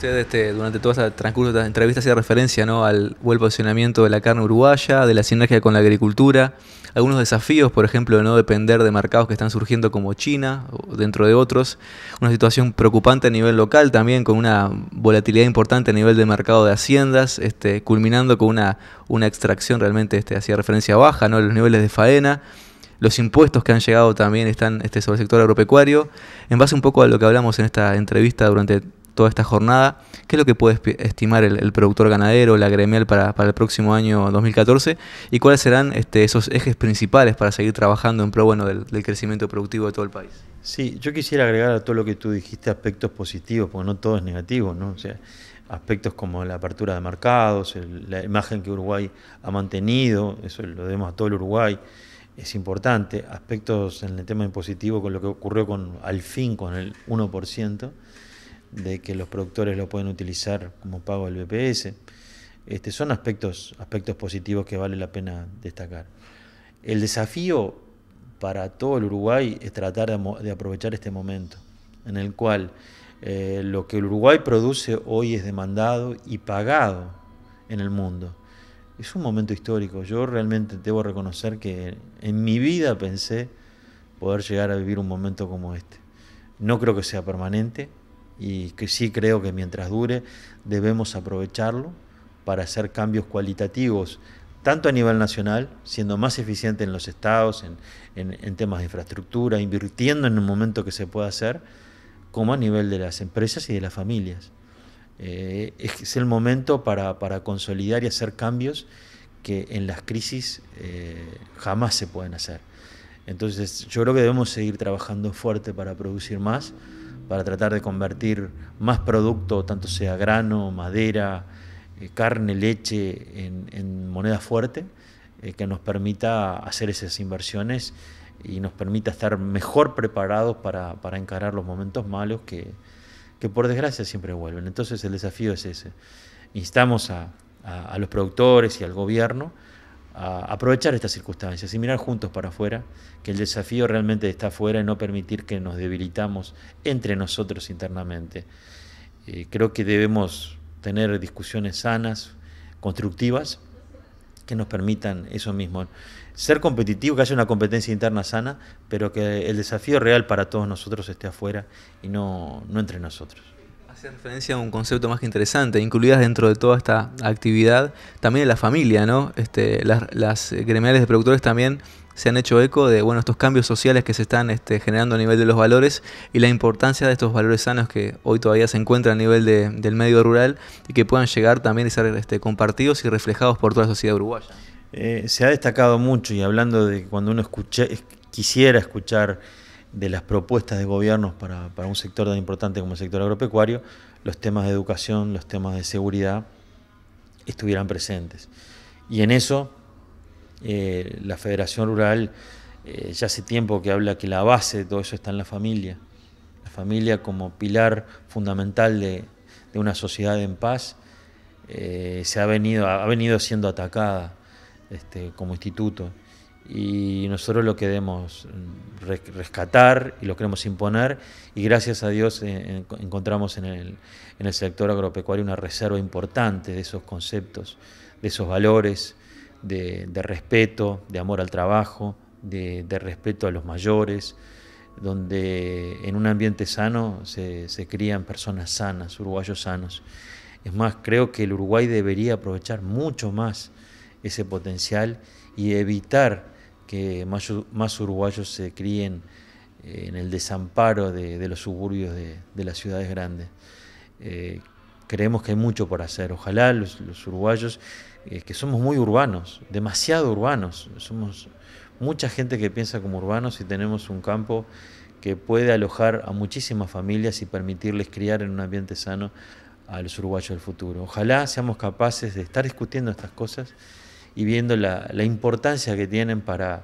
Usted este, durante toda este transcurso de esta entrevista hacía referencia al buen posicionamiento de la carne uruguaya, de la sinergia con la agricultura, algunos desafíos, por ejemplo, de no depender de mercados que están surgiendo como China, o dentro de otros, una situación preocupante a nivel local también, con una volatilidad importante a nivel de mercado de haciendas, este, culminando con una, una extracción realmente este, hacía referencia baja, ¿no? los niveles de faena los impuestos que han llegado también están este, sobre el sector agropecuario. En base un poco a lo que hablamos en esta entrevista durante toda esta jornada. ¿Qué es lo que puede estimar el, productor ganadero, la gremial para, el próximo año 2014? ¿Y cuáles serán este, esos ejes principales para seguir trabajando en pro del, crecimiento productivo de todo el país? Sí, yo quisiera agregar a todo lo que tú dijiste aspectos positivos, porque no todo es negativo, ¿no? O sea, aspectos como la apertura de mercados, la imagen que Uruguay ha mantenido, eso lo debemos a todo el Uruguay, es importante. Aspectos en el tema impositivo con lo que ocurrió con al fin con el 1% de que los productores lo pueden utilizar como pago del BPS. Este, son aspectos, aspectos positivos que vale la pena destacar. El desafío para todo el Uruguay es tratar de, aprovechar este momento en el cual eh, lo que el Uruguay produce hoy es demandado y pagado en el mundo. Es un momento histórico. Yo realmente debo reconocer que en mi vida pensé poder llegar a vivir un momento como este. No creo que sea permanente, y que sí creo que mientras dure debemos aprovecharlo para hacer cambios cualitativos, tanto a nivel nacional, siendo más eficiente en los estados, en, en, temas de infraestructura, invirtiendo en un momento que se pueda hacer, como a nivel de las empresas y de las familias. Eh, es el momento para, para, consolidar y hacer cambios que en las crisis eh, jamás se pueden hacer. Entonces yo creo que debemos seguir trabajando fuerte para producir más para tratar de convertir más producto, tanto sea grano, madera, eh, carne, leche, en, moneda fuerte, eh, que nos permita hacer esas inversiones y nos permita estar mejor preparados para, encarar los momentos malos que, por desgracia siempre vuelven. Entonces el desafío es ese. Instamos a los productores y al gobierno aprovechar estas circunstancias y mirar juntos para afuera, que el desafío realmente está afuera y no permitir que nos debilitamos entre nosotros internamente. Eh, creo que debemos tener discusiones sanas, constructivas, que nos permitan eso mismo. Ser competitivo, que haya una competencia interna sana, pero que el desafío real para todos nosotros esté afuera y no entre nosotros. Hacía referencia a un concepto más que interesante, incluidas dentro de toda esta actividad también en la familia, ¿no? Este, las, eh, gremiales de productores también se han hecho eco de bueno, estos cambios sociales que se están este, generando a nivel de los valores y la importancia de estos valores sanos que hoy todavía se encuentran a nivel del medio rural y que puedan llegar también y ser este, compartidos y reflejados por toda la sociedad uruguaya. Eh, se ha destacado mucho y hablando de cuando uno quisiera escuchar de las propuestas de gobiernos para, un sector tan importante como el sector agropecuario, los temas de educación, los temas de seguridad estuvieran presentes. Y en eso eh, la Federación Rural eh, ya hace tiempo que habla que la base de todo eso está en la familia, la familia como pilar fundamental de, una sociedad en paz. Eh, se ha venido, ha venido siendo atacada este, como instituto y nosotros lo queremos rescatar y lo queremos imponer y gracias a Dios eh, encontramos en el, sector agropecuario una reserva importante de esos conceptos, de esos valores, de, respeto, de amor al trabajo, de, respeto a los mayores, donde en un ambiente sano se, se crían personas sanas, uruguayos sanos. Es más, creo que el Uruguay debería aprovechar mucho más ese potencial y evitar que más, uruguayos se críen eh, en el desamparo de, los suburbios de, las ciudades grandes. Eh, creemos que hay mucho por hacer. Ojalá los, uruguayos, eh, que somos muy urbanos, demasiado urbanos, somos mucha gente que piensa como urbanos y tenemos un campo que puede alojar a muchísimas familias y permitirles criar en un ambiente sano a los uruguayos del futuro. Ojalá seamos capaces de estar discutiendo estas cosas y viendo la, importancia que tienen para,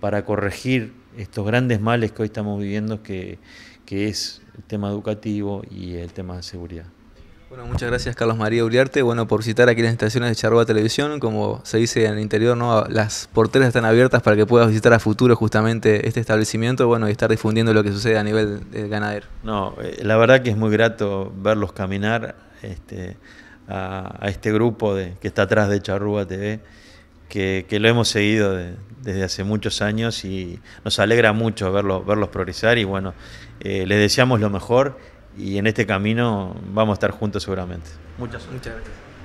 para corregir estos grandes males que hoy estamos viviendo, que, que es el tema educativo y el tema de seguridad. Bueno, muchas gracias Carlos María Uriarte, bueno, por citar aquí las estaciones de Charroa Televisión, como se dice en el interior, ¿no? las porteras están abiertas para que puedas visitar a futuro justamente este establecimiento, bueno, y estar difundiendo lo que sucede a nivel del ganadero. No, eh, la verdad que es muy grato verlos caminar, este, a, este grupo de, que está atrás de Charrúa TV, que, que lo hemos seguido desde hace muchos años y nos alegra mucho verlos progresar y bueno, eh, les deseamos lo mejor y en este camino vamos a estar juntos seguramente. Muchas, Muchas gracias.